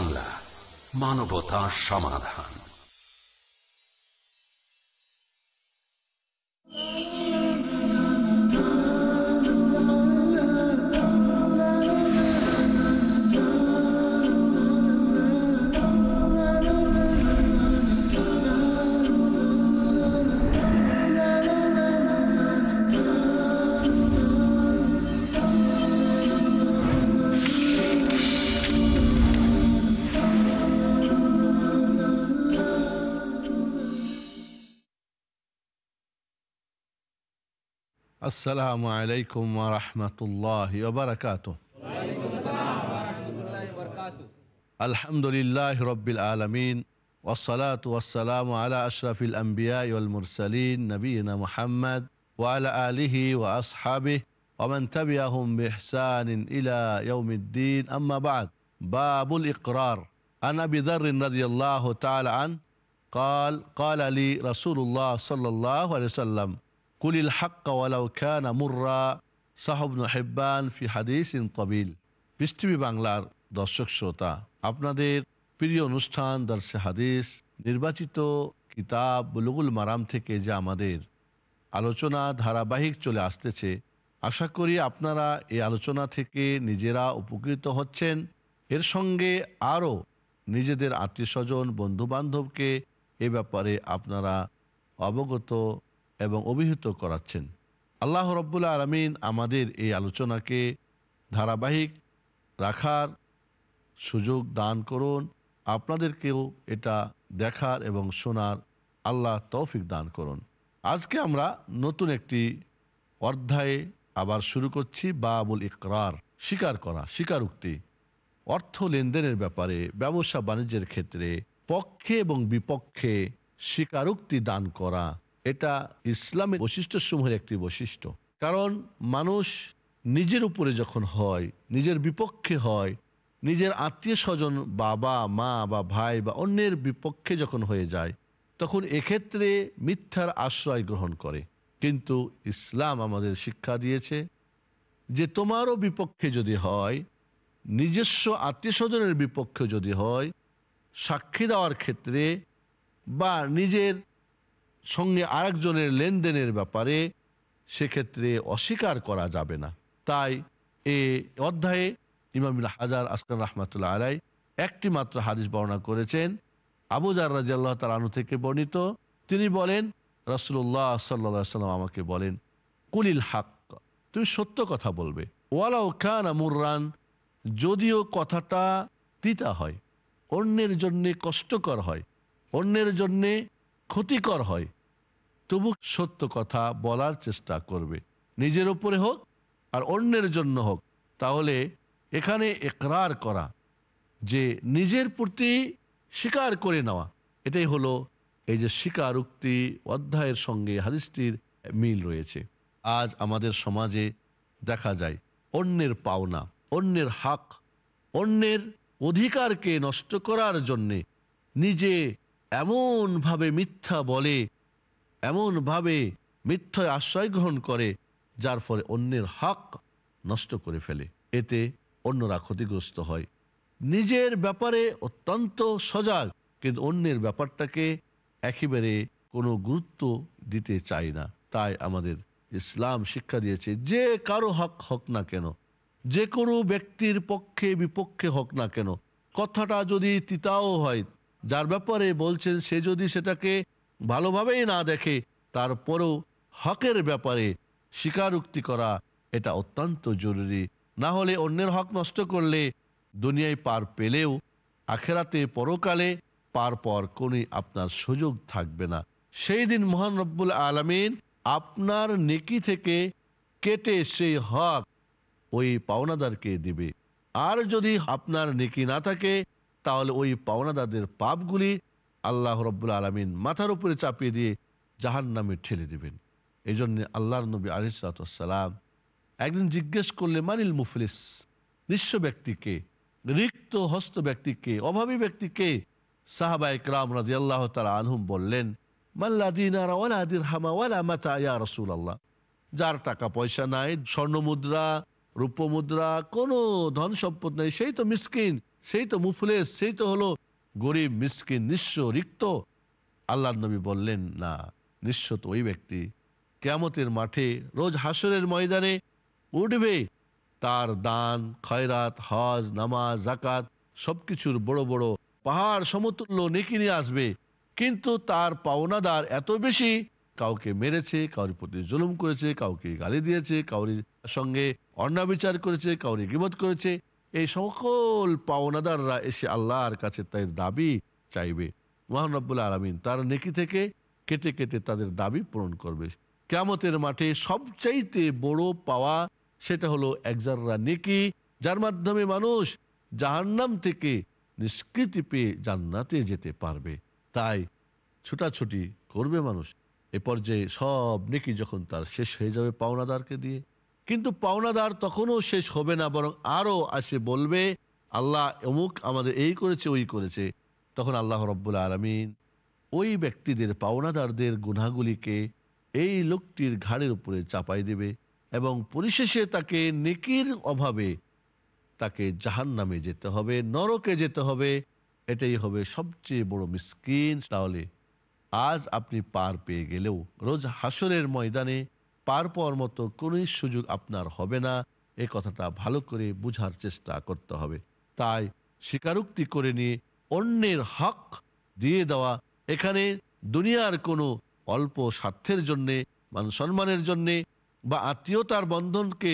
বাংলা মানবতা সমাধান السلام عليكم ورحمة الله وبركاته وعليكم السلام ورحمة الله وبركاته الحمد لله رب العالمين والصلاة والسلام على أشرف الأنبياء والمرسلين نبينا محمد وعلى آله وأصحابه ومن تبعهم بإحسان إلى يوم الدين أما بعد باب الإقرار عن أبي ذر رضي الله تعالى عنه قال قال لي رسول الله صلى الله عليه وسلم কুলিল হাক্কা ওয়ালাউ খানা মুর্রা সাহবন হেব্বান ফি হাদিস ইন কবিল পৃথিবী বাংলার দর্শক শ্রোতা আপনাদের প্রিয় অনুষ্ঠান দর্শে হাদিস নির্বাচিত কিতাব বুলুগুল মারাম থেকে যে আমাদের আলোচনা ধারাবাহিক চলে আসতেছে আশা করি আপনারা এই আলোচনা থেকে নিজেরা উপকৃত হচ্ছেন এর সঙ্গে আরও নিজেদের আত্মীয় স্বজন বন্ধুবান্ধবকে এ ব্যাপারে আপনারা অবগত এবং অভিহিত করাচ্ছেন আল্লাহ রব্বুল্লা আলমিন আমাদের এই আলোচনাকে ধারাবাহিক রাখার সুযোগ দান করুন আপনাদেরকেও এটা দেখার এবং শোনার আল্লাহ তৌফিক দান করুন আজকে আমরা নতুন একটি অধ্যায়ে আবার শুরু করছি বাবুল ইকরার স্বীকার করা স্বীকারোক্তি অর্থ লেনদেনের ব্যাপারে ব্যবসা বাণিজ্যের ক্ষেত্রে পক্ষে এবং বিপক্ষে স্বীকারোক্তি দান করা এটা ইসলামের বৈশিষ্ট্য সমূহের একটি বৈশিষ্ট্য কারণ মানুষ নিজের উপরে যখন হয় নিজের বিপক্ষে হয় নিজের আত্মীয় স্বজন বাবা মা বা ভাই বা অন্যের বিপক্ষে যখন হয়ে যায় তখন এক্ষেত্রে মিথ্যার আশ্রয় গ্রহণ করে কিন্তু ইসলাম আমাদের শিক্ষা দিয়েছে যে তোমারও বিপক্ষে যদি হয় নিজস্ব আত্মীয় স্বজনের বিপক্ষে যদি হয় সাক্ষী দেওয়ার ক্ষেত্রে বা নিজের সঙ্গে আরেকজনের লেনদেনের ব্যাপারে সেক্ষেত্রে অস্বীকার করা যাবে না তাই এ অধ্যায়ে ইমামুল হাজার আসকান রহমাতুল্লাহ আলাই একটি মাত্র হাদিস বর্ণনা করেছেন আবু জার তার আনু থেকে বর্ণিত তিনি বলেন রসুল্লাহ সাল্লা সাল্লাম আমাকে বলেন কুলিল হাক তুমি সত্য কথা বলবে ওয়ালাউ খান আমুরান যদিও কথাটা তিতা হয় অন্যের জন্যে কষ্টকর হয় অন্যের জন্যে ক্ষতিকর হয় তবু সত্য কথা বলার চেষ্টা করবে নিজের ওপরে হোক আর অন্যের জন্য হোক তাহলে এখানে একরার করা যে নিজের প্রতি স্বীকার করে নেওয়া এটাই হলো এই যে স্বীকার উক্তি অধ্যায়ের সঙ্গে হাদিসটির মিল রয়েছে আজ আমাদের সমাজে দেখা যায় অন্যের পাওনা অন্যের হাক অন্যের অধিকারকে নষ্ট করার জন্যে নিজে এমনভাবে মিথ্যা বলে এমনভাবে মিথ্যায় আশ্রয় গ্রহণ করে যার ফলে অন্যের হক নষ্ট করে ফেলে এতে অন্যরা ক্ষতিগ্রস্ত হয় নিজের ব্যাপারে অত্যন্ত সজাগ কিন্তু অন্যের ব্যাপারটাকে একেবারে কোনো গুরুত্ব দিতে চাই না তাই আমাদের ইসলাম শিক্ষা দিয়েছে যে কারো হক হক না কেন যে কোনো ব্যক্তির পক্ষে বিপক্ষে হক না কেন কথাটা যদি তিতাও হয় যার ব্যাপারে বলছেন সে যদি সেটাকে ভালোভাবেই না দেখে তারপরও হকের ব্যাপারে স্বীকারোক্তি করা এটা অত্যন্ত জরুরি না হলে অন্যের হক নষ্ট করলে দুনিয়ায় পার পেলেও আখেরাতে পরকালে পার পর কোনই আপনার সুযোগ থাকবে না সেই দিন মহান রব্বুল আলমিন আপনার নেকি থেকে কেটে সেই হক ওই পাওনাদারকে দিবে আর যদি আপনার নেকি না থাকে তাহলে ওই পাওনাদাদের পাপগুলি আল্লাহ রব্বুল আলমিন মাথার উপরে চাপিয়ে দিয়ে জাহান নামে ঠেলে দেবেন এই জন্য আল্লাহর নবী আলিসালাম একদিন জিজ্ঞেস করলে মানিল মুফলিস নিঃস্ব ব্যক্তিকে রিক্ত হস্ত ব্যক্তিকে অভাবী ব্যক্তিকে সাহাবা ইকরাম রাজি আল্লাহ তালা আনহুম বললেন আল্লাহ যার টাকা পয়সা নাই স্বর্ণ মুদ্রা রূপ মুদ্রা কোনো ধন সম্পদ নাই সেই তো মিসকিন সেই তো মুফলে সেই তো হলো গরিব মিসকিন নিঃস্ব রিক্ত আল্লাহ নবী বললেন না নিঃস্ব তো ওই ব্যক্তি কেমতের মাঠে রোজ হাসরের ময়দানে উঠবে তার দান খয়রাত হজ নামাজ জাকাত সবকিছুর বড় বড় পাহাড় সমতুল্য নেকি নিয়ে আসবে কিন্তু তার পাওনাদার এত বেশি কাউকে মেরেছে কাউরি প্রতি জুলুম করেছে কাউকে গালি দিয়েছে কাউরির সঙ্গে অন্যাবিচার করেছে কাউরি গিবত করেছে এই সকল পাওনাদাররা এসে আল্লাহর কাছে তাই দাবি চাইবে মহানব্বুল আলমিন তার নেকি থেকে কেটে কেটে তাদের দাবি পূরণ করবে কেমতের মাঠে সবচাইতে বড় পাওয়া সেটা হলো একজাররা নেকি যার মাধ্যমে মানুষ জাহান্নাম থেকে নিষ্কৃতি পেয়ে জান্নাতে যেতে পারবে তাই ছুটাছুটি করবে মানুষ এ পর্যায়ে সব নেকি যখন তার শেষ হয়ে যাবে পাওনাদারকে দিয়ে কিন্তু পাওনাদার তখনও শেষ হবে না বরং আরও আসে বলবে আল্লাহ অমুক আমাদের এই করেছে ওই করেছে তখন আল্লাহ রব্বুল আলমিন ওই ব্যক্তিদের পাওনাদারদের গুনাগুলিকে এই লোকটির ঘাড়ের উপরে চাপাই দেবে এবং পরিশেষে তাকে নেকির অভাবে তাকে জাহান নামে যেতে হবে নরকে যেতে হবে এটাই হবে সবচেয়ে বড় মিসকিন তাহলে আজ আপনি পার পেয়ে গেলেও রোজ হাসরের ময়দানে পার পাওয়ার মতো কোনই সুযোগ আপনার হবে না এ কথাটা ভালো করে বুঝার চেষ্টা করতে হবে তাই স্বীকারোক্তি করে নিয়ে অন্যের হক দিয়ে দেওয়া এখানে দুনিয়ার কোনো অল্প স্বার্থের জন্যে মান সম্মানের জন্যে বা আত্মীয়তার বন্ধনকে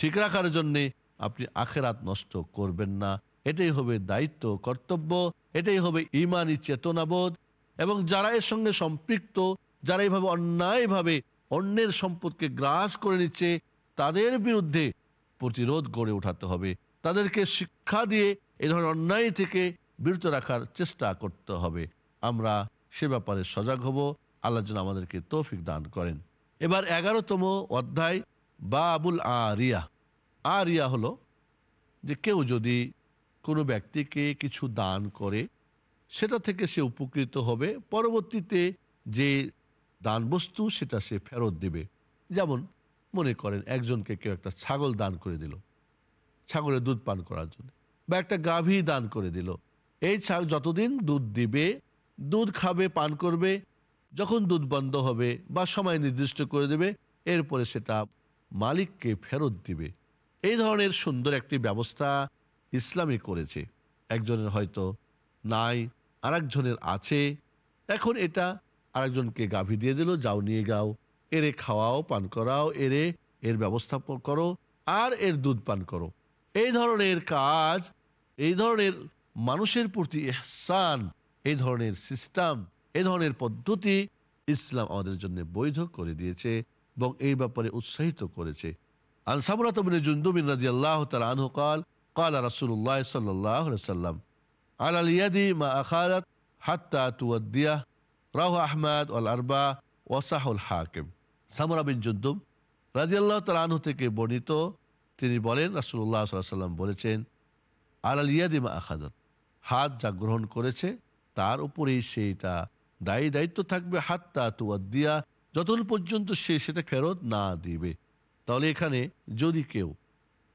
ঠিক রাখার জন্যে আপনি আখেরাত নষ্ট করবেন না এটাই হবে দায়িত্ব কর্তব্য এটাই হবে ইমানি চেতনাবোধ এবং যারা এর সঙ্গে সম্পৃক্ত যারা এইভাবে অন্যায়ভাবে অন্যের সম্পদকে গ্রাস করে নিচ্ছে তাদের বিরুদ্ধে প্রতিরোধ গড়ে উঠাতে হবে তাদেরকে শিক্ষা দিয়ে এ ধরনের অন্যায় থেকে বিরত রাখার চেষ্টা করতে হবে আমরা সে ব্যাপারে সজাগ হব আল্লাহ যেন আমাদেরকে তৌফিক দান করেন এবার এগারোতম অধ্যায় বা আবুল আরিয়া আরিয়া হলো যে কেউ যদি কোনো ব্যক্তিকে কিছু দান করে সেটা থেকে সে উপকৃত হবে পরবর্তীতে যে দান বস্তু সেটা সে ফেরত দেবে যেমন মনে করেন একজনকে কেউ একটা ছাগল দান করে দিল ছাগলের দুধ পান করার জন্য বা একটা গাভী দান করে দিল এই ছাগল যতদিন দুধ দিবে দুধ খাবে পান করবে যখন দুধ বন্ধ হবে বা সময় নির্দিষ্ট করে দেবে এরপরে সেটা মালিককে ফেরত দিবে এই ধরনের সুন্দর একটি ব্যবস্থা ইসলামে করেছে একজনের হয়তো নাই আরেকজনের আছে এখন এটা আরেকজনকে গাভী দিয়ে দিল যাও নিয়ে গাও এরে খাওয়াও পান করাও এরে এর ব্যবস্থা করো আর এর দুধ পান করো এই ধরনের কাজ এই ধরনের মানুষের প্রতি এহসান এই ধরনের সিস্টেম এই ধরনের পদ্ধতি ইসলাম আমাদের জন্য বৈধ করে দিয়েছে এবং এই ব্যাপারে উৎসাহিত করেছে আনসামরাত আল্লাহ কাল সাল্লাম আল মা হাত্তা রাহু আহমদ ওল আরবা ওয়াসাহুল হাকিম সামরাবিন জুদ্দুম রাজিয়াল্লাহ তালাহু থেকে বর্ণিত তিনি বলেন রাসুল্লাহ সাল্লাম বলেছেন আল ইয়াদিমা আখাদত হাত যা গ্রহণ করেছে তার উপরেই সেইটা দায়ী দায়িত্ব থাকবে হাত তা তুয়াদ্দিয়া যতক্ষণ পর্যন্ত সে সেটা ফেরত না দিবে তাহলে এখানে যদি কেউ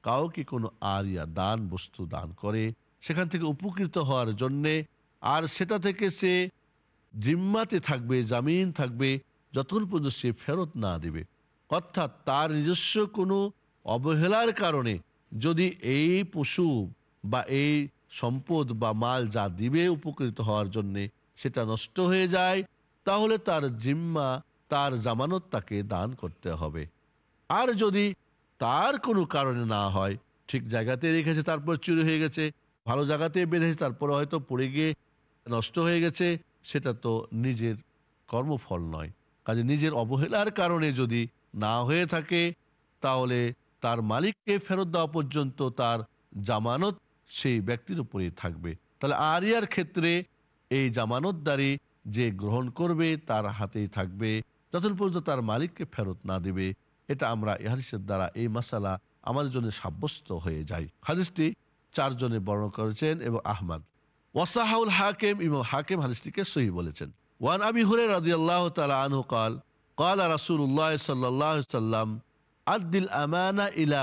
কাউকে কোনো আরিয়া দান বস্তু দান করে সেখান থেকে উপকৃত হওয়ার জন্যে আর সেটা থেকে সে জিম্মাতে থাকবে জামিন থাকবে যতক্ষণ পর্যন্ত সে ফেরত না দেবে অর্থাৎ তার নিজস্ব কোনো অবহেলার কারণে যদি এই পশু বা এই সম্পদ বা মাল যা দিবে উপকৃত হওয়ার জন্যে সেটা নষ্ট হয়ে যায় তাহলে তার জিম্মা তার জামানত তাকে দান করতে হবে আর যদি তার কোনো কারণে না হয় ঠিক জায়গাতে রেখেছে তারপর চুরি হয়ে গেছে ভালো জায়গাতে বেঁধেছে তারপর হয়তো পড়ে গিয়ে নষ্ট হয়ে গেছে সেটা তো নিজের কর্মফল নয় কাজে নিজের অবহেলার কারণে যদি না হয়ে থাকে তাহলে তার মালিককে ফেরত দেওয়া পর্যন্ত তার জামানত সেই ব্যক্তির উপরে থাকবে তাহলে আরিয়ার ক্ষেত্রে এই জামানতদারি যে গ্রহণ করবে তার হাতেই থাকবে যতদিন পর্যন্ত তার মালিককে ফেরত না দেবে এটা আমরা ইহারিসের দ্বারা এই মশালা আমাদের জন্য সাব্যস্ত হয়ে যায় হাদিসটি চারজনে বর্ণনা করেছেন এবং আহমদ ওয়াসাহাউল হাকিম ইমাম হাকিম হাদিসটিকে সহি বলেছেন ওয়ান আবি হুরে রাজি আল্লাহ আনহু কাল কাল সাল্লাম আদিল আমানা ইলা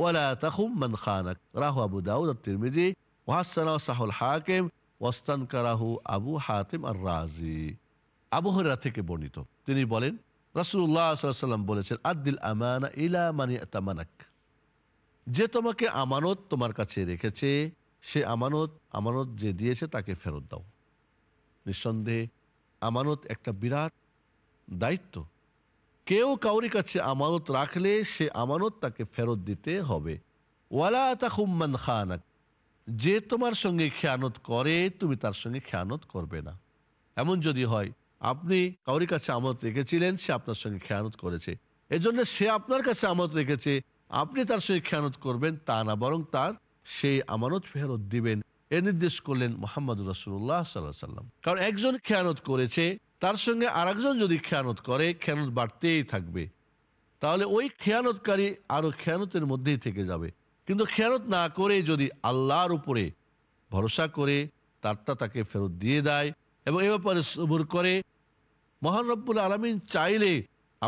ওয়ালা তাহুম মান খানাক রাহু আবু দাউদ তিরমিজি সাহুল হাকিম ওয়াস্তান কারাহু আবু হাতিম আর রাজি আবু হরা থেকে বর্ণিত তিনি বলেন রাসুল্লাহ সাল্লাম বলেছেন আদিল আমানা ইলা মানি তামানাক যে তোমাকে আমানত তোমার কাছে রেখেছে সে আমানত আমানত যে দিয়েছে তাকে ফেরত দাও নিঃসন্দেহে আমানত একটা বিরাট দায়িত্ব কেউ কাউরি কাছে আমানত রাখলে সে আমানত তাকে ফেরত দিতে হবে ওয়ালা তা হুম্মান খানাক যে তোমার সঙ্গে খেয়ানত করে তুমি তার সঙ্গে খেয়ানত করবে না এমন যদি হয় আপনি কাউরি কাছে আমত রেখেছিলেন সে আপনার সঙ্গে খেয়ানত করেছে এজন্য সে আপনার কাছে আমত রেখেছে আপনি তার সঙ্গে খেয়ানত করবেন তা না বরং তার সেই আমানত ফেরত দিবেন এ নির্দেশ করলেন মোহাম্মদ রসুল্লাহ সাল্লাহ সাল্লাম কারণ একজন খেয়ানত করেছে তার সঙ্গে আর যদি খেয়ানত করে খেয়ানত বাড়তেই থাকবে তাহলে ওই খেয়ানতকারী আরও খেয়ানতের মধ্যেই থেকে যাবে কিন্তু খেয়ানত না করে যদি আল্লাহর উপরে ভরসা করে তারটা তাকে ফেরত দিয়ে দেয় এবং এ ব্যাপারে সবুর করে মহান রব্বুল আলমিন চাইলে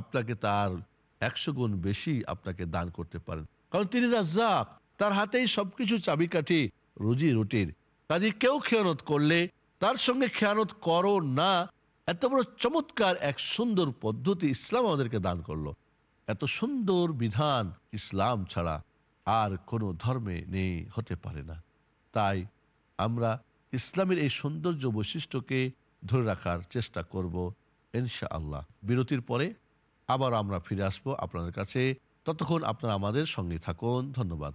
আপনাকে তার একশো গুণ বেশি আপনাকে দান করতে পারেন কারণ তিনি রাজ্জাক তার হাতেই সবকিছু চাবিকাঠি রুজি রুটির কাজে কেউ খেয়ানত করলে তার সঙ্গে খেয়ানত করো না এত বড় চমৎকার এক সুন্দর পদ্ধতি ইসলাম আমাদেরকে দান করলো এত সুন্দর বিধান ইসলাম ছাড়া আর কোনো ধর্মে নেই হতে পারে না তাই আমরা ইসলামের এই সৌন্দর্য বৈশিষ্ট্যকে ধরে রাখার চেষ্টা করব ইনশা আল্লাহ বিরতির পরে আবার আমরা ফিরে আসবো আপনাদের কাছে ততক্ষণ আপনারা আমাদের সঙ্গে থাকুন ধন্যবাদ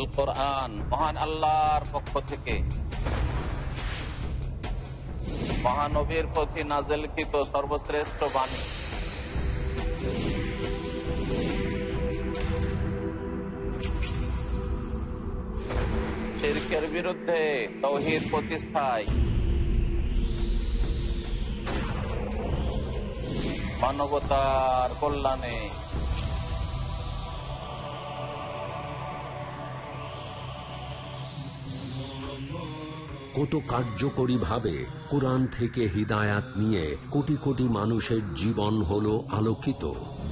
আল কোরআন মহান আল্লাহর পক্ষ থেকে মহানবীর প্রতি নাজেলকৃত সর্বশ্রেষ্ঠ বাণী বিরুদ্ধে প্রতিষ্ঠায় মানবতার কল্যাণে কত কার্যকরীভাবে কোরআন থেকে হৃদায়াত নিয়ে কোটি কোটি মানুষের জীবন হল আলোকিত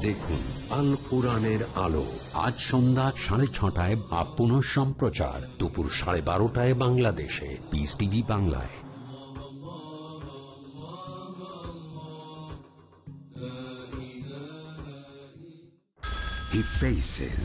দেখুন আল কোরআনের আলো আজ সন্ধ্যা সাড়ে ছটায় বা পুনঃ সম্প্রচার দুপুর সাড়ে বারোটায় বাংলাদেশে পিস টিভি বাংলায় He faces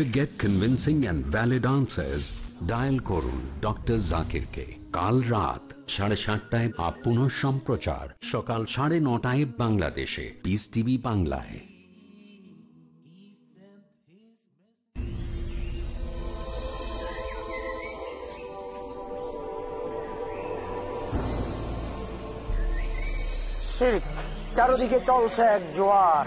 To get convincing and valid answers, dial করুন Dr. জাকিরকে কাল রাত সাড়ে সাতটায় আপ পুনঃ সম্প্রচার সকাল সাড়ে নটায় বাংলাদেশে পিস টিভি বাংলায় চারদিকে চলছে এক জোয়ার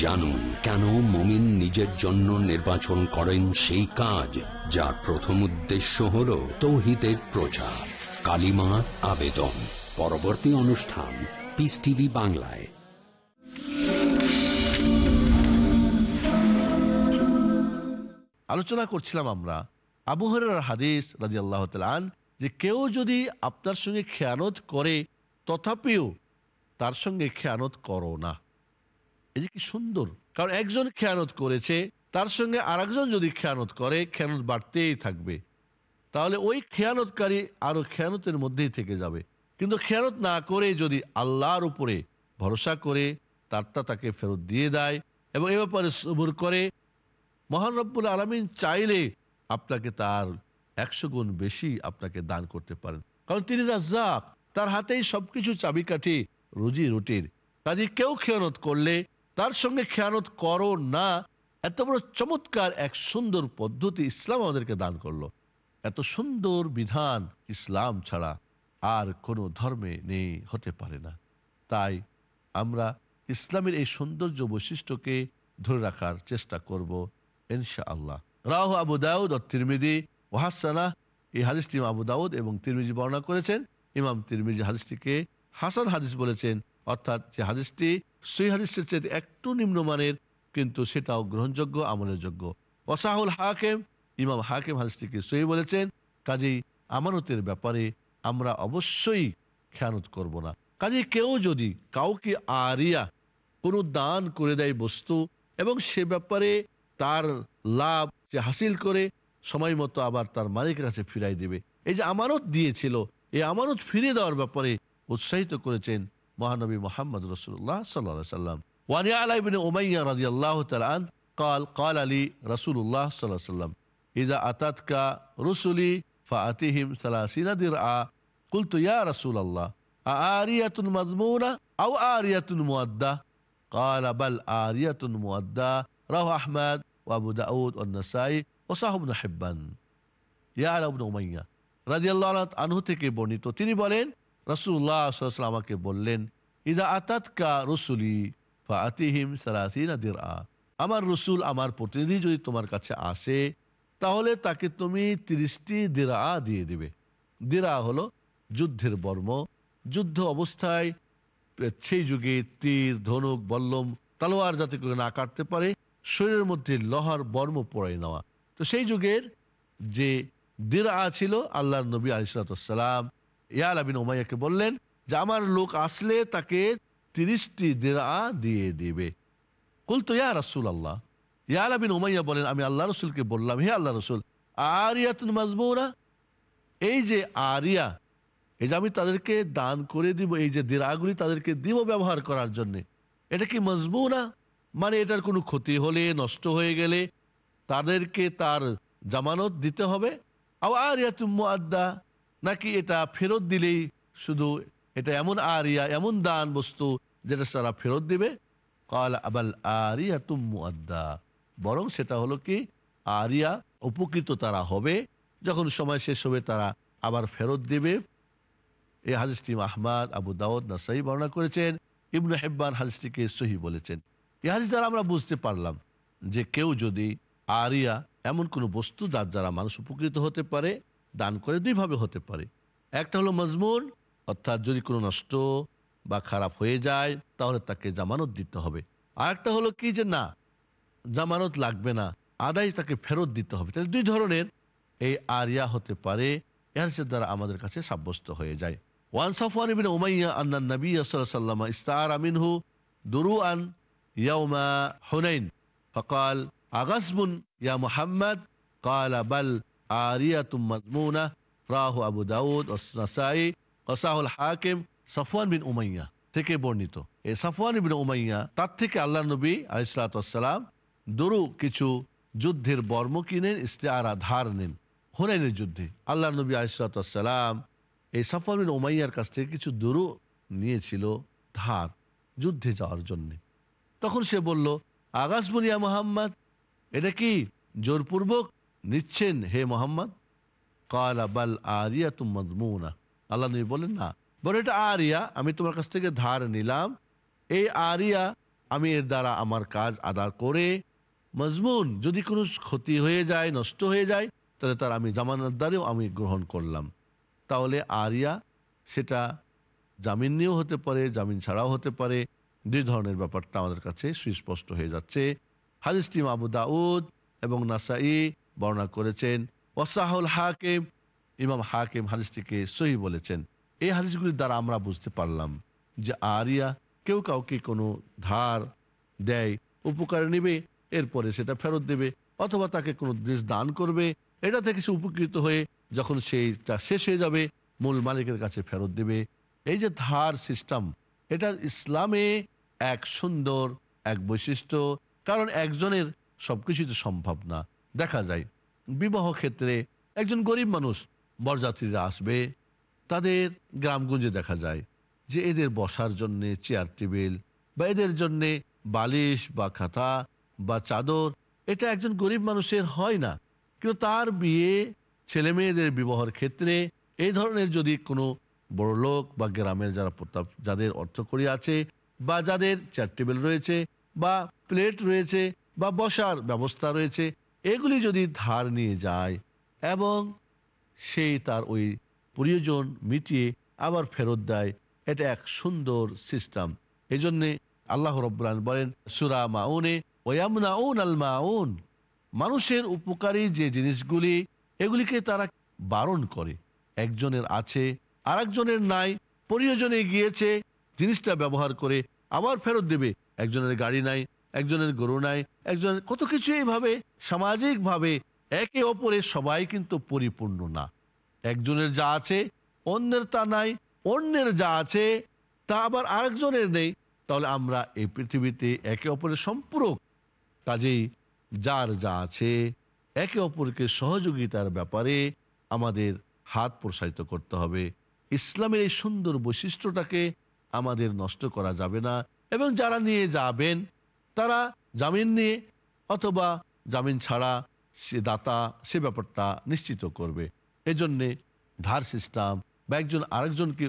জানুন কেন মমিন নিজের জন্য নির্বাচন করেন সেই কাজ যার প্রথম উদ্দেশ্য হল তৌহিদের প্রচার কালিমার আবেদন পরবর্তী অনুষ্ঠান পিস টিভি বাংলায় আলোচনা করছিলাম আমরা আবুহর হাদিস রাজি আল্লাহ তালান যে কেউ যদি আপনার সঙ্গে খেয়ানত করে তথাপিও তার সঙ্গে খেয়ানত করো না এই যে কি সুন্দর কারণ একজন খেয়ানত করেছে তার সঙ্গে আর যদি খেয়ানত করে খেয়ানত বাড়তেই থাকবে তাহলে ওই খেয়ানতকারী আরো খেয়ানতের মধ্যেই থেকে যাবে কিন্তু খেয়ানত না করে যদি আল্লাহর উপরে ভরসা করে তারটা তাকে ফেরত দিয়ে দেয় এবং এ ব্যাপারে সবুর করে মহান রব্বুল আলমিন চাইলে আপনাকে তার একশো গুণ বেশি আপনাকে দান করতে পারেন কারণ তিনি রাজ্জাক তার হাতেই সবকিছু চাবিকাঠি রুজি রুটির কাজে কেউ খেয়ানত করলে তার সঙ্গে খেয়ানত করো না এত বড় চমৎকার এক সুন্দর পদ্ধতি ইসলাম আমাদেরকে দান করলো এত সুন্দর বিধান ইসলাম ছাড়া আর কোনো ধর্মে নেই হতে পারে না তাই আমরা ইসলামের এই সৌন্দর্য বৈশিষ্ট্যকে ধরে রাখার চেষ্টা করব ইনশা আল্লাহ রাহ আবু দাউদ ও তিরমিদি ওহাসানা এই হাদিসটি আবু দাউদ এবং তিরমিজি বর্ণনা করেছেন ইমাম তিরমিজি হাদিসটিকে হাসান হাদিস বলেছেন অর্থাৎ যে হাদিসটি সেই হাদিসের চাইতে একটু নিম্নমানের কিন্তু সেটাও গ্রহণযোগ্য আমলের যোগ্য ওসাহুল হাকেম ইমাম হাকেম হাদিসটিকে সই বলেছেন কাজেই আমানতের ব্যাপারে আমরা অবশ্যই খেয়ানত করব না কাজে কেউ যদি কাউকে আরিয়া কোনো দান করে দেয় বস্তু এবং সে ব্যাপারে তার লাভ যে হাসিল করে সময় মতো আবার তার মালিকের কাছে ফিরাই দেবে এই যে আমানত দিয়েছিল এই আমানত ফিরিয়ে দেওয়ার ব্যাপারে উৎসাহিত করেছেন مع النبي محمد رسول الله صلى الله عليه وسلم وعن يعلى بن أمية رضي الله تعالى عنه قال قال لي رسول الله صلى الله عليه وسلم إذا أتتك رسلي فأتهم ثلاثين درعا قلت يا رسول الله أآرية مضمونة أو عارية مؤدة قال بل عارية مؤدة رواه أحمد وأبو داود والنسائي وصاحب بن حبان يعلى بن أمية রাজিয়াল্লাহ আনহু থেকে বর্ণিত তিনি বলেন রসুল্লাহ আমাকে বললেন ইদা আতাতকা রসুলি ফা আতিহিম সালাসিনা দের আ আমার রসুল আমার প্রতিনিধি যদি তোমার কাছে আসে তাহলে তাকে তুমি তিরিশটি দিরা দিয়ে দিবে দিরা হলো যুদ্ধের বর্ম যুদ্ধ অবস্থায় সেই যুগে তীর ধনুক বল্লম তালোয়ার যাতে করে না কাটতে পারে শরীরের মধ্যে লহার বর্ম পড়াই নেওয়া তো সেই যুগের যে দিরা ছিল আল্লাহ নবী আলিসাল্লাম ইয়ালা আবিন ওমাইয়াকে বললেন যে আমার লোক আসলে তাকে তিরিশটি দেরা দিয়ে দিবে কুলতো ইয়া রসুল আল্লাহ ইয়ালা উমাইয়া বলেন আমি আল্লাহ রসুলকে বললাম হে আল্লাহ রসুল আরিয়াতুন মাজবৌরা এই যে আরিয়া এই যে আমি তাদেরকে দান করে দিব এই যে দেরাগুলি তাদেরকে দিব ব্যবহার করার জন্য। এটা কি মজবুরা মানে এটার কোনো ক্ষতি হলে নষ্ট হয়ে গেলে তাদেরকে তার জামানত দিতে হবে আবার আরিয়া তুম্ম নাকি এটা ফেরত দিলেই শুধু এটা এমন আরিয়া এমন দান বস্তু যেটা তারা ফেরত দিবে আবাল আরিয়া বরং সেটা হলো কি আরিয়া উপকৃত তারা হবে যখন সময় শেষ হবে তারা আবার ফেরত দেবে এই হালিস্টি আহমাদ আবু দাউদ নাসাই বর্ণনা করেছেন ইবনু হেব্বান হাদিসটিকে সহি বলেছেন এই হাদিস দ্বারা আমরা বুঝতে পারলাম যে কেউ যদি আরিয়া এমন কোনো বস্তু যার দ্বারা মানুষ উপকৃত হতে পারে দান করে দুইভাবে হতে পারে একটা হলো মজমুন অর্থাৎ যদি কোনো নষ্ট বা খারাপ হয়ে যায় তাহলে তাকে জামানত দিতে হবে আর একটা হলো কি যে না জামানত লাগবে না আদায় তাকে ফেরত দিতে হবে তাহলে দুই ধরনের এই আরিয়া হতে পারে এহারসের দ্বারা আমাদের কাছে সাব্যস্ত হয়ে যায় ওয়ান সাফওয়ান ইবিন উমাইয়া আন্না নবী সাল্লাম ইস্তার হু দুরু আন ইয়াউমা হুনাইন ফকাল আগাসমুন ইয়া মুহাম্মদ কাল বাল থেকে বর্ণিত এই সাফওয়ান বিন উমাইয়া তার থেকে আল্লাহ নবী দুরু কিছু যুদ্ধের বর্ম কিনেন ইস্তেহারা ধার নেন হুনাইনের যুদ্ধে আল্লাহ নবী আলিসালাম এই সাফওয়ান বিন উমাইয়ার কাছ থেকে কিছু দুরু নিয়েছিল ধার যুদ্ধে যাওয়ার জন্যে তখন সে বলল আগাস বলিয়া মোহাম্মদ এটা কি জোরপূর্বক নিচ্ছেন হে মোহাম্মদ কালা বাল আরিয়া তুম মজমুনা আল্লাহ নবী বলেন না বলে এটা আরিয়া আমি তোমার কাছ থেকে ধার নিলাম এই আরিয়া আমি এর দ্বারা আমার কাজ আদা করে মজমুন যদি কোনো ক্ষতি হয়ে যায় নষ্ট হয়ে যায় তাহলে তার আমি জামানতদারেও আমি গ্রহণ করলাম তাহলে আরিয়া সেটা জামিন নিয়েও হতে পারে জামিন ছাড়াও হতে পারে দুই ধরনের ব্যাপারটা আমাদের কাছে সুস্পষ্ট হয়ে যাচ্ছে হাদিসটি আবু দাউদ এবং নাসাই বর্ণনা করেছেন ওসাহুল হাকিম ইমাম হাকিম হাদিসটিকে সহি বলেছেন এই হাদিসগুলির দ্বারা আমরা বুঝতে পারলাম যে আরিয়া কেউ কাউকে কোনো ধার দেয় উপকার নিবে এরপরে সেটা ফেরত দেবে অথবা তাকে কোনো জিনিস দান করবে এটা থেকে সে উপকৃত হয়ে যখন সেইটা শেষ হয়ে যাবে মূল মালিকের কাছে ফেরত দেবে এই যে ধার সিস্টেম এটা ইসলামে এক সুন্দর এক বৈশিষ্ট্য কারণ একজনের সবকিছুই তো সম্ভব না দেখা যায় বিবাহ ক্ষেত্রে একজন গরিব মানুষ বরযাত্রীরা আসবে তাদের গ্রামগঞ্জে দেখা যায় যে এদের বসার জন্যে চেয়ার টেবিল বা এদের জন্যে বালিশ বা খাতা বা চাদর এটা একজন গরিব মানুষের হয় না কিন্তু তার বিয়ে ছেলে মেয়েদের বিবাহর ক্ষেত্রে এই ধরনের যদি কোনো বড় লোক বা গ্রামের যারা প্রতাপ যাদের অর্থ করি আছে বা যাদের চেয়ার টেবিল রয়েছে বা প্লেট রয়েছে বা বসার ব্যবস্থা রয়েছে এগুলি যদি ধার নিয়ে যায় এবং সেই তার ওই প্রয়োজন মিটিয়ে আবার ফেরত দেয় এটা এক সুন্দর সিস্টেম এই জন্যে আল্লাহ রব্বান বলেন সুরা মাউনে ওয়ামনা ওন আল মাউন মানুষের উপকারী যে জিনিসগুলি এগুলিকে তারা বারণ করে একজনের আছে আর একজনের নাই প্রয়োজনে গিয়েছে জিনিসটা ব্যবহার করে আবার ফেরত দেবে একজনের গাড়ি নাই একজনের গরুণায় একজনের কত কিছু এইভাবে সামাজিকভাবে একে অপরে সবাই কিন্তু পরিপূর্ণ না একজনের যা আছে অন্যের তা নাই অন্যের যা আছে তা আবার আরেকজনের নেই তাহলে আমরা এই পৃথিবীতে একে অপরের সম্পূরক কাজেই যার যা আছে একে অপরকে সহযোগিতার ব্যাপারে আমাদের হাত প্রসারিত করতে হবে ইসলামের এই সুন্দর বৈশিষ্ট্যটাকে আমাদের নষ্ট করা যাবে না এবং যারা নিয়ে যাবেন তারা জামিন নিয়ে অথবা জামিন ছাড়া সে দাতা সে ব্যাপারটা নিশ্চিত করবে এজন্যে ধার সিস্টেম বা একজন আরেকজনকে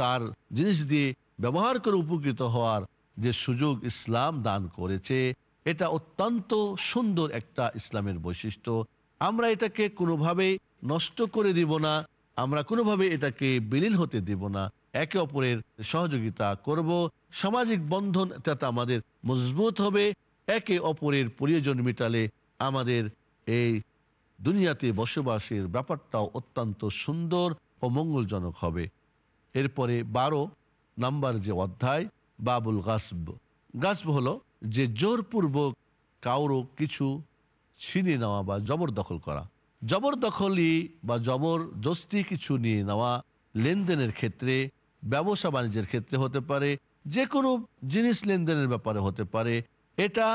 তার জিনিস দিয়ে ব্যবহার করে উপকৃত হওয়ার যে সুযোগ ইসলাম দান করেছে এটা অত্যন্ত সুন্দর একটা ইসলামের বৈশিষ্ট্য আমরা এটাকে কোনোভাবে নষ্ট করে দিব না আমরা কোনোভাবে এটাকে বিলীন হতে দিব না একে অপরের সহযোগিতা করব সামাজিক বন্ধন তাতে আমাদের মজবুত হবে একে অপরের প্রয়োজন মিটালে আমাদের এই দুনিয়াতে বসবাসের ব্যাপারটাও অত্যন্ত সুন্দর ও মঙ্গলজনক হবে এরপরে বারো নাম্বার যে অধ্যায় বাবুল গাছব গাছব হলো যে জোরপূর্বক কাউরও কিছু ছিনে নেওয়া বা জবরদখল করা জবরদখলি বা জবর জস্তি কিছু নিয়ে নেওয়া লেনদেনের ক্ষেত্রে ব্যবসা বাণিজ্যের ক্ষেত্রে হতে পারে যে কোনো জিনিস লেনদেনের ব্যাপারে হতে পারে এটা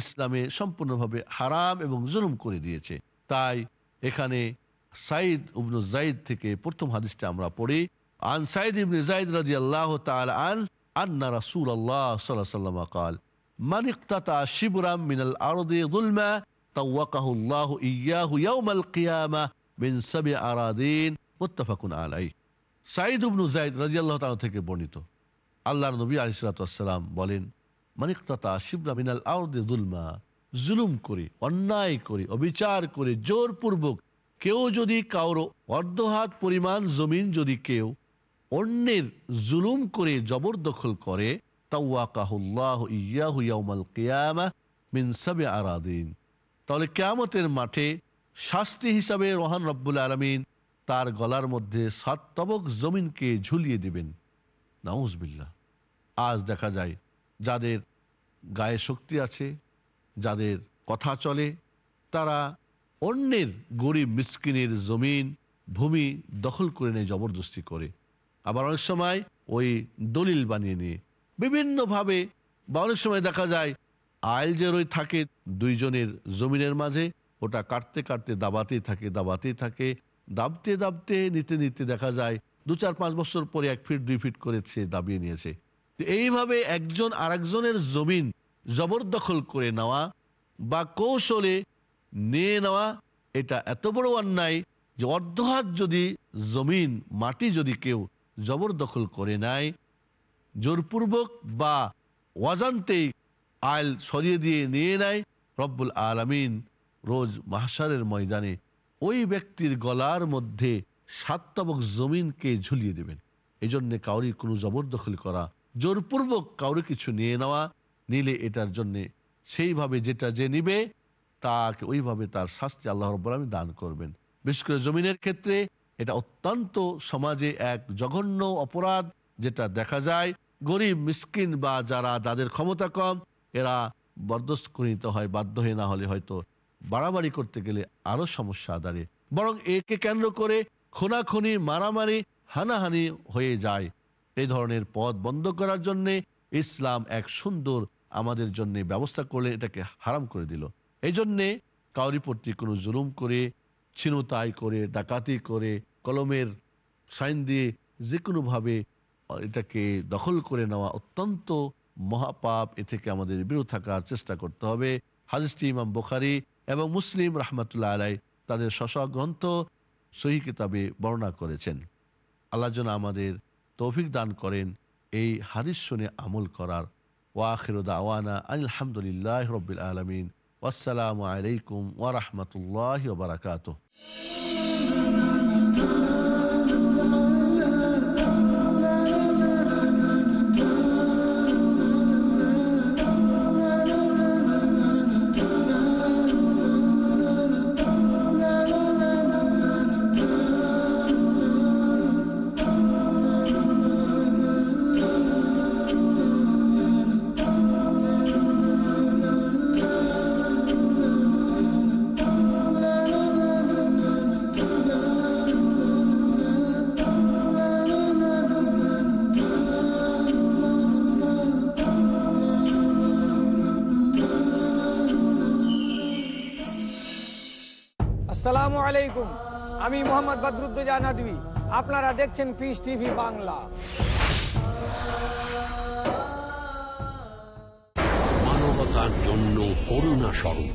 ইসলামে সম্পূর্ণভাবে হারাম এবং জুলুম করে দিয়েছে তাই এখানে সাইদ উবনু জাইদ থেকে প্রথম হাদিসটা আমরা পড়ি আন সাইদ ইবনে জাইদ রাজি আল্লাহ আন আন্না রাসুল আল্লাহ সাল্লাম কাল من اقتطع شبرا من الأرض ظلما طوقه সাইদ উবনু জাইদ রাজি আল্লাহ তাল থেকে বর্ণিত আল্লাহ নবী আলিসালাম বলেন মানিকতা শিবরা মিনাল আউদে দুলমা জুলুম করে অন্যায় করে অবিচার করে জোরপূর্বক কেউ যদি কারো অর্ধহাত পরিমাণ জমিন যদি কেউ অন্যের জুলুম করে জবরদখল করে তাহলে কেয়ামতের মাঠে শাস্তি হিসাবে রহান রব্বুল আলমিন তার গলার মধ্যে তবক জমিনকে ঝুলিয়ে দিবেন নাউজবিল্লা আজ দেখা যায় যাদের গায়ে শক্তি আছে যাদের কথা চলে তারা অন্যের গরিব মিসকিনের জমিন ভূমি দখল করে নিয়ে জবরদস্তি করে আবার অনেক সময় ওই দলিল বানিয়ে নিয়ে বিভিন্নভাবে বা অনেক সময় দেখা যায় আইল যে রই থাকে দুইজনের জমিনের মাঝে ওটা কাটতে কাটতে দাবাতেই থাকে দাবাতেই থাকে দাবতে দাবতে নিতে নিতে দেখা যায় দু চার পাঁচ বছর পরে এক ফিট দুই ফিট করে সে দাবিয়ে নিয়েছে এইভাবে একজন আরেকজনের জমিন জবরদখল করে নেওয়া বা কৌশলে নিয়ে নেওয়া এটা এত বড় অন্যায় যে অর্ধহাত যদি জমিন মাটি যদি কেউ জবরদখল করে নেয় জোরপূর্বক বা অজান্তেই আইল সরিয়ে দিয়ে নিয়ে নেয় রব্বুল আলমিন রোজ মাহসারের ময়দানে ওই ব্যক্তির গলার মধ্যে সাততবক জমিনকে ঝুলিয়ে দেবেন এই জন্য কাউরি কোনো জবরদখল করা জোরপূর্বক কাউরি কিছু নিয়ে নেওয়া নিলে এটার জন্যে সেইভাবে যেটা যে নিবে তাকে ওইভাবে তার শাস্তি আল্লাহ রব্বুল আলমী দান করবেন বিশেষ করে জমিনের ক্ষেত্রে এটা অত্যন্ত সমাজে এক জঘন্য অপরাধ যেটা দেখা যায় গরিব মিসকিন বা যারা যাদের ক্ষমতা কম এরা বরদস্ত করে নিতে হয় বাধ্য হয়ে না হলে হয়তো বাড়াবাড়ি করতে গেলে আরো সমস্যা দাঁড়িয়ে বরং একে কেন্দ্র করে খোনাখুনি মারামারি হানাহানি হয়ে যায় এই ধরনের পথ বন্ধ করার জন্যে ইসলাম এক সুন্দর আমাদের জন্য ব্যবস্থা করলে এটাকে হারাম করে দিল এই জন্যে কাউরি প্রতি কোনো জুলুম করে ছিনতাই করে ডাকাতি করে কলমের সাইন দিয়ে যে কোনোভাবে এটাকে দখল করে নেওয়া অত্যন্ত মহাপাপ এ থেকে আমাদের বিরত থাকার চেষ্টা করতে হবে হাজিস্টি ইমাম বোখারি এবং মুসলিম রহমতুল্লাহ আলাই তাদের শশা গ্রন্থ সহি কিতাবে বর্ণনা করেছেন আল্লাহ যেন আমাদের তৌফিক দান করেন এই হাদিস শুনে আমল করার ওয়াখিরুদ আওয়ানা আলহামদুলিল্লাহ রবিল আলমিন আসসালামু আলাইকুম ওয়া বারাকাতুহু আলাইকুম আমি মোহাম্মদ বদরুদ্দোজা নদী আপনারা দেখছেন পিস টিভি বাংলা মানবতার জন্য করুণা স্বরূপ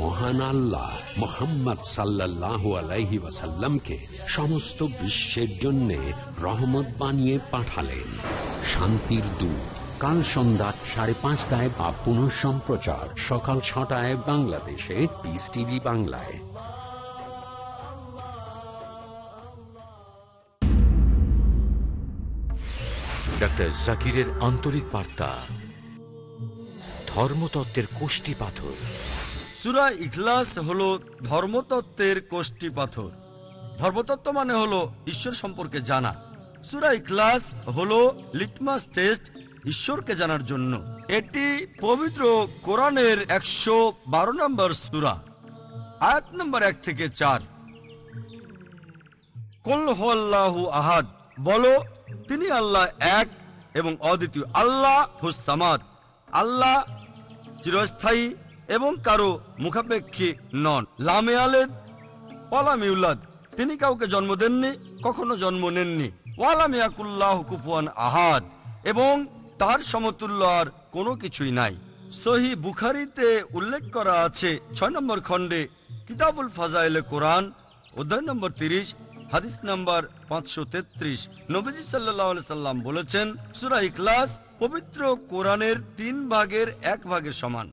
মহান আল্লাহ মোহাম্মদ সাল্লাহ আলাইহি ওয়াসাল্লামকে সমস্ত বিশ্বের জন্য রহমত বানিয়ে পাঠালেন শান্তির দূত কাল সন্ধ্যা সাড়ে পাঁচটায় বা পুনঃ সম্প্রচার সকাল ছটায় বাংলাদেশে পিস টিভি বাংলায় ডক্টর জাকিরের আন্তরিক বার্তা ধর্মতত্ত্বের কোষ্টি পাথর সুরা ইখলাস হল ধর্মতত্ত্বের কোষ্টি পাথর ধর্মতত্ত্ব মানে হলো ঈশ্বর সম্পর্কে জানা সুরা ইখলাস হলো লিটমাস টেস্ট ঈশ্বরকে জানার জন্য এটি পবিত্র কোরআনের একশো বারো নম্বর সুরা আয়াত নম্বর এক থেকে চার কলহল্লাহু আহাদ বলো তিনি আল্লাহ এক এবং অদ্বিতীয় আল্লাহ হুসামাদ আল্লাহ চিরস্থায়ী এবং কারো মুখাপেক্ষী নন লামে আলেদ ওয়ালাম ইউলাদ তিনি কাউকে জন্ম দেননি কখনো জন্ম নেননি ওয়ালাম কুফুয়ান আহাদ এবং তার সমতুল্য আর কোনো কিছুই নাই সহি বুখারিতে উল্লেখ করা আছে ছয় নম্বর খণ্ডে কিতাবুল ফাজাইল কোরআন অধ্যায় নম্বর তিরিশ হাদিস নম্বর পাঁচশো তেত্রিশ নবীজি সাল্লাহ সাল্লাম বলেছেন সুরা ইকলাস পবিত্র কোরআনের তিন ভাগের এক ভাগের সমান